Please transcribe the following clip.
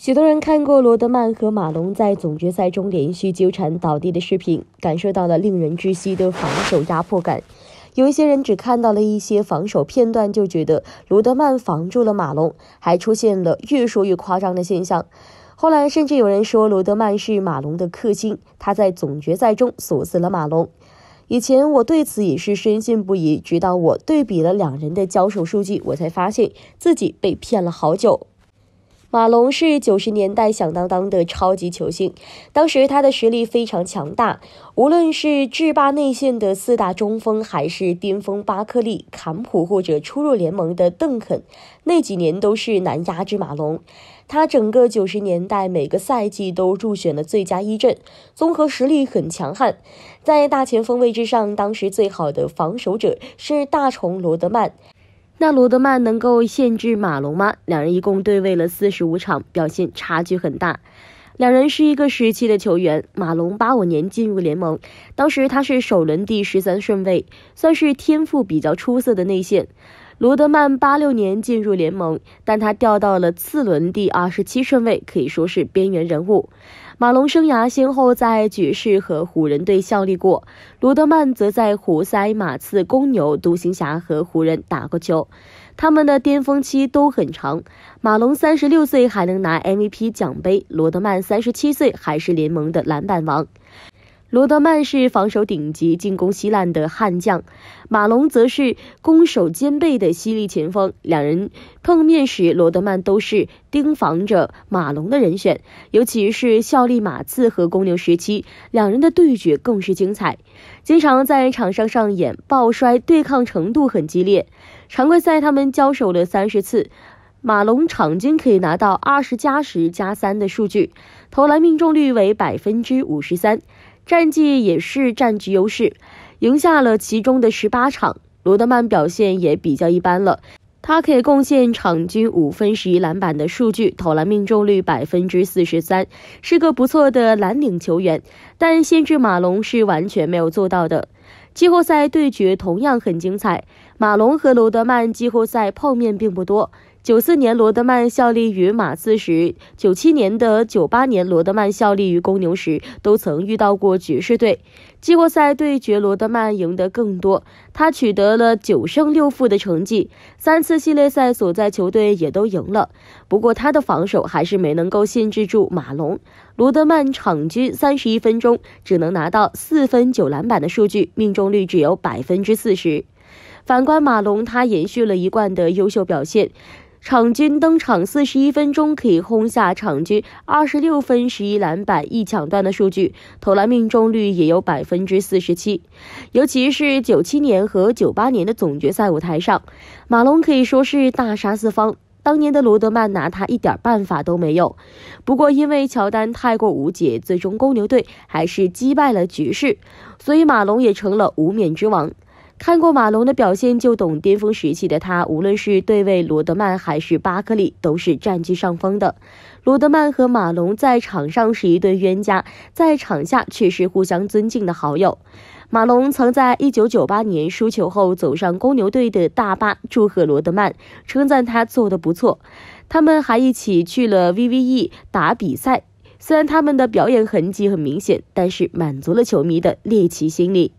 许多人看过罗德曼和马龙在总决赛中连续纠缠倒地的视频，感受到了令人窒息的防守压迫感。有一些人只看到了一些防守片段，就觉得罗德曼防住了马龙，还出现了越说越夸张的现象。后来甚至有人说罗德曼是马龙的克星，他在总决赛中锁死了马龙。以前我对此也是深信不疑，直到我对比了两人的交手数据，我才发现自己被骗了好久。马龙是九十年代响当当的超级球星，当时他的实力非常强大，无论是制霸内线的四大中锋，还是巅峰巴克利、坎普或者初入联盟的邓肯，那几年都是难压制马龙。他整个九十年代每个赛季都入选了最佳一阵，综合实力很强悍。在大前锋位置上，当时最好的防守者是大虫罗德曼。那罗德曼能够限制马龙吗？两人一共对位了四十五场，表现差距很大。两人是一个时期的球员，马龙八五年进入联盟，当时他是首轮第十三顺位，算是天赋比较出色的内线。罗德曼八六年进入联盟，但他掉到了次轮第二十七顺位，可以说是边缘人物。马龙生涯先后在爵士和湖人队效力过，罗德曼则在活塞、马刺、公牛、独行侠和湖人打过球。他们的巅峰期都很长。马龙三十六岁还能拿 MVP 奖杯，罗德曼三十七岁还是联盟的篮板王。罗德曼是防守顶级、进攻稀烂的悍将，马龙则是攻守兼备的犀利前锋。两人碰面时，罗德曼都是盯防着马龙的人选，尤其是效力马刺和公牛时期，两人的对决更是精彩，经常在场上上演暴摔，对抗程度很激烈。常规赛他们交手了三十次，马龙场均可以拿到二十加十加三的数据，投篮命中率为百分之五十三。战绩也是占据优势，赢下了其中的十八场。罗德曼表现也比较一般了，他可以贡献场均五分十一篮板的数据，投篮命中率百分之四十三，是个不错的蓝领球员。但限制马龙是完全没有做到的。季后赛对决同样很精彩，马龙和罗德曼季后赛碰面并不多。九四年罗德曼效力于马刺时，九七年的九八年罗德曼效力于公牛时，都曾遇到过爵士队。季后赛对决罗德曼赢得更多，他取得了九胜六负的成绩，三次系列赛所在球队也都赢了。不过他的防守还是没能够限制住马龙。罗德曼场均三十一分钟，只能拿到四分九篮板的数据，命中率只有百分之四十。反观马龙，他延续了一贯的优秀表现。场均登场四十一分钟，可以轰下场均二十六分、十一篮板、一抢断的数据，投篮命中率也有百分之四十七。尤其是九七年和九八年的总决赛舞台上，马龙可以说是大杀四方，当年的罗德曼拿他一点办法都没有。不过因为乔丹太过无解，最终公牛队还是击败了爵士，所以马龙也成了无冕之王。看过马龙的表现，就懂巅峰时期的他，无论是对位罗德曼还是巴克利，都是占据上风的。罗德曼和马龙在场上是一对冤家，在场下却是互相尊敬的好友。马龙曾在1998年输球后，走上公牛队的大巴祝贺罗德曼，称赞他做得不错。他们还一起去了 VVE 打比赛，虽然他们的表演痕迹很明显，但是满足了球迷的猎奇心理。